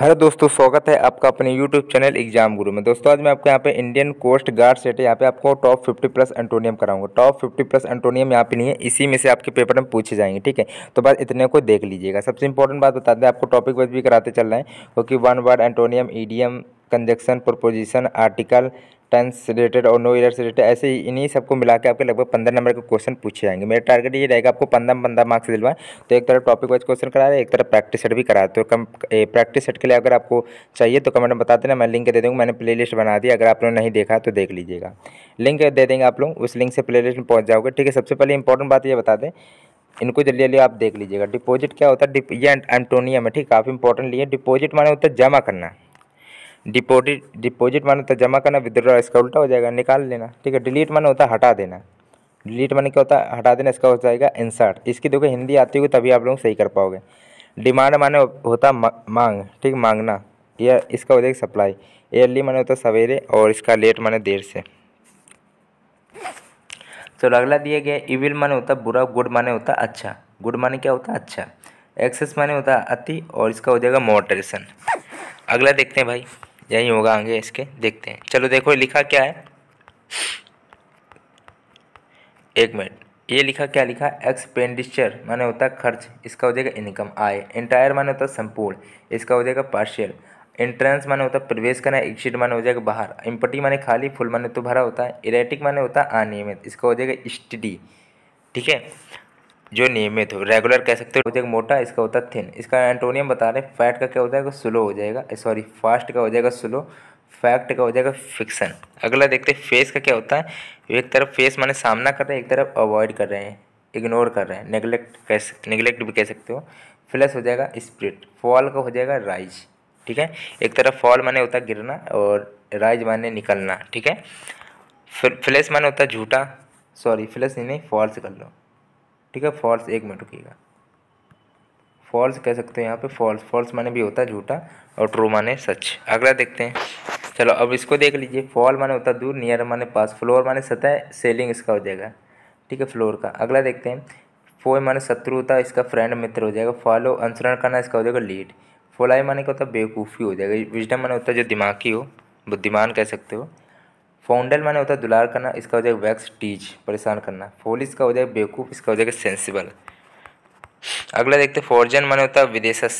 hello दोस्तों स्वागत है आपका अपने यूट्यूब चैनल एग्जाम गुरु में दोस्तों आज मैं आपको यहाँ पे इंडियन कोस्ट गार्ड सेट है यहाँ पे आपको टॉप 50 प्लस एंटोनियम कराऊंगा टॉप 50 प्लस एंटोनियम यहाँ पे नहीं है इसी में से आपके पेपर में पूछे जाएंगे ठीक है तो बस इतने को देख लीजिएगा सबसे इंपॉर्टेंट बात बताते हैं आपको टॉपिक वाइज भी कराते चल रहे हैं क्योंकि one word antonym idiom conjunction preposition article suspense related और नो ईयर से रिलेटेड ऐसे ही इन्हीं सबको मिला के आपके लगभग पंद्रह नंबर के क्वेश्चन पूछे जाएंगे मेरा टारगेट ये रहेगा आपको पंद्रह पंद्रह मार्क्स दिलवाएं तो एक तरफ टॉपिक वाइज क्वेश्चन करा रहे एक तरफ प्रैक्टिस सेट भी करा तो कम प्रैक्टिस सेट के लिए अगर आपको चाहिए तो कमेंट में बता देना मैं लिंक दे दूँगा मैंने प्ले लिस्ट बना दी अगर आप ने नहीं देखा तो देख लीजिएगा लिंक दे देंगे आप लोग उस लिंक से प्ले लिस्ट में पहुँच जाओगे ठीक है सबसे पहले इंपॉर्टेंट बात ये बता दें इनको जल्दी जल्दी आप देख लीजिएगा डिपॉजिट क्या होता है ये एंटोनियम है ठीक काफ़ी इंपॉर्टेंट लिए डिपॉजिट माने होता है जमा करना डिपोजिट डिपोजिट माने होता तो है जमा करना विदड्रॉ इसका उल्टा हो जाएगा निकाल लेना ठीक है डिलीट माने होता है हटा देना डिलीट माने क्या होता है हटा देना इसका हो जाएगा इंसर्ट इसकी देखो हिंदी आती होगी तभी आप लोग सही कर पाओगे डिमांड माने होता मांग ठीक मांगना या इसका हो जाएगा सप्लाई एयरली माने होता सवेरे और इसका लेट माने देर से चलो अगला दिया गया इविल माने होता बुरा गुड माने होता अच्छा गुड माने क्या होता अच्छा एक्सेस माने होता अति और इसका हो जाएगा मोटरेशन अगला देखते हैं भाई यही होगा आगे इसके देखते हैं चलो देखो लिखा क्या है एक मिनट ये लिखा क्या लिखा एक्सपेंडिचर माने होता है खर्च इसका हो जाएगा इनकम आय इंटायर माने होता है संपूर्ण इसका हो जाएगा पार्शियल एंट्रेंस माने होता है प्रवेश करना एक्सिट माने हो जाएगा बाहर इम्पटी माने खाली फुल माने तो भरा होता है इरेटिक माने होता है अनियमित इसका हो जाएगा स्टडी ठीक है जो नियमित हो रेगुलर कह सकते हो जाएगा मोटा इसका होता है थिन इसका एंटोनियम बता रहे हैं फैट का क्या हो जाएगा स्लो हो जाएगा सॉरी फास्ट का हो जाएगा स्लो फैक्ट का हो जाएगा फिक्सन अगला देखते हैं फेस का क्या होता है एक तरफ फेस माने सामना कर रहे हैं एक तरफ अवॉइड कर रहे हैं इग्नोर कर रहे हैं नेगलेक्ट कह नेगलेक्ट भी कह सकते हो फ्लस हो जाएगा स्प्रिट फॉल का हो जाएगा राइज ठीक है एक तरफ फॉल माने होता है गिरना और राइज माने निकलना ठीक है फिर फ्लैश माने होता है झूठा सॉरी फ्लस नहीं नहीं फॉल्स कर लो ठीक है फॉल्स एक मिनट रुकीगा फॉल्स कह सकते हैं यहाँ पे फॉल्स फॉल्स माने भी होता है झूठा और ट्रू माने सच अगला देखते हैं चलो अब इसको देख लीजिए फॉल माने होता दूर नियर माने पास फ्लोर माने सतह सेलिंग इसका हो जाएगा ठीक है फ्लोर का अगला देखते हैं फोय माने शत्रु होता है इसका फ्रेंड मित्र हो जाएगा फॉलो अनुसरण करना इसका हो जाएगा लीड फोलाई माने का होता बेवकूफ़ी हो जाएगा विजडम माने होता है जो दिमागी हो बुद्धिमान कह सकते हो फाउंडल माने होता है दुलार करना इसका हो जाएगा वैक्स टीज परेशान करना फोल इसका हो जाएगा बेवकूफ़ इसका हो जाएगा सेंसिबल अगला देखते हैं फॉर्जन माने होता है विदेशस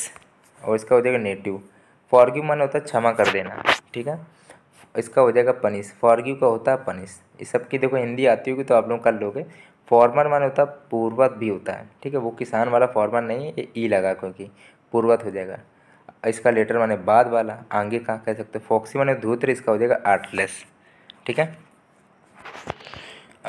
और इसका हो जाएगा नेटिव फॉर्ग्यू माने होता है क्षमा कर देना ठीक है इसका हो जाएगा पनिश फॉर्ग्यू का होता है पनिश इस सब की देखो हिंदी आती होगी तो आप लोग कर लोगे फॉर्मर माने होता है पूर्वत भी होता है ठीक है वो किसान वाला फॉर्मर नहीं है ई e लगा क्योंकि पूर्वत हो जाएगा इसका लेटर माने बाद वाला आगे का कह सकते हो फॉक्सी माने धूत्र इसका हो जाएगा आर्टलेस ठीक है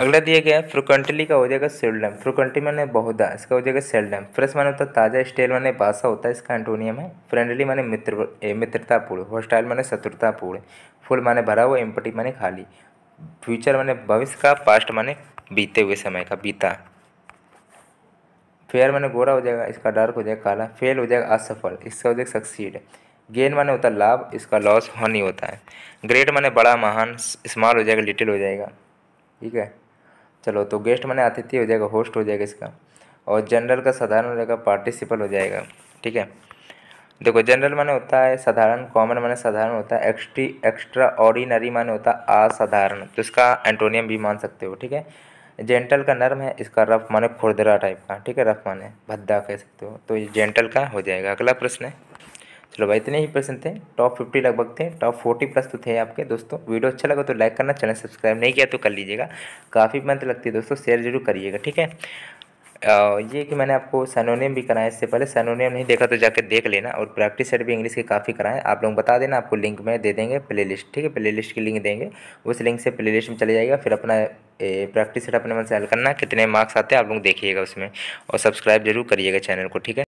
अगला दिया गया फ्रिक्वेंटली का हो जाएगा सेल्डम फ्रिक्वेंटली मैंने बहुधा इसका हो जाएगा सेल्डम फ्रेश माने होता ताज़ा स्टेल माने बासा होता है इसका एंटोनियम है फ्रेंडली माने मित्र मित्रतापूर्ण हॉस्टाइल माने शत्रुतापूर्ण फुल माने भरा हुआ एम्पटी माने खाली फ्यूचर माने भविष्य का पास्ट माने बीते हुए समय का बीता फेयर माने गोरा हो जाएगा इसका डार्क हो जाएगा काला फेल हो जाएगा असफल इसका हो जाएगा सक्सीड गेन माने होता है लाभ इसका लॉस हानि होता है ग्रेट माने बड़ा महान स्मॉल हो जाएगा लिटिल हो जाएगा ठीक है चलो तो गेस्ट माने अतिथि हो जाएगा होस्ट हो जाएगा इसका और जनरल का साधारण हो जाएगा पार्टिसिपल हो जाएगा ठीक है देखो जनरल माने होता है साधारण कॉमन माने साधारण होता है एक्सट्री एक्स्ट्रा ऑर्डिनरी माने होता है असाधारण तो इसका एंटोनियम भी मान सकते हो ठीक है जेंटल का नर्म है इसका रफ माने खुरदरा टाइप का ठीक है रफ माने भद्दा कह सकते हो तो ये जेंटल का हो जाएगा अगला प्रश्न है चलो भाई इतने ही प्रश्न थे टॉप फिफ्टी लगभग थे टॉप फोर्टी प्लस तो थे आपके दोस्तों वीडियो अच्छा लगा तो लाइक करना चैनल सब्सक्राइब नहीं किया तो कर लीजिएगा काफ़ी मेहनत लगती है दोस्तों शेयर जरूर करिएगा ठीक है ये कि मैंने आपको सैनोनियम भी कराया इससे पहले सैनोनियम नहीं देखा तो जाकर देख लेना और प्रैक्टिस सेट भी इंग्लिश के काफ़ी कराएं आप लोग बता देना आपको लिंक में दे देंगे प्लेलिस्ट ठीक है प्लेलिस्ट की लिंक देंगे उस लिंक से प्लेलिस्ट में चले जाएगा फिर अपना प्रैक्टिस सेट अपने मन से हल करना कितने मार्क्स आते हैं आप लोग देखिएगा उसमें और सब्सक्राइब जरूर करिएगा चैनल को ठीक है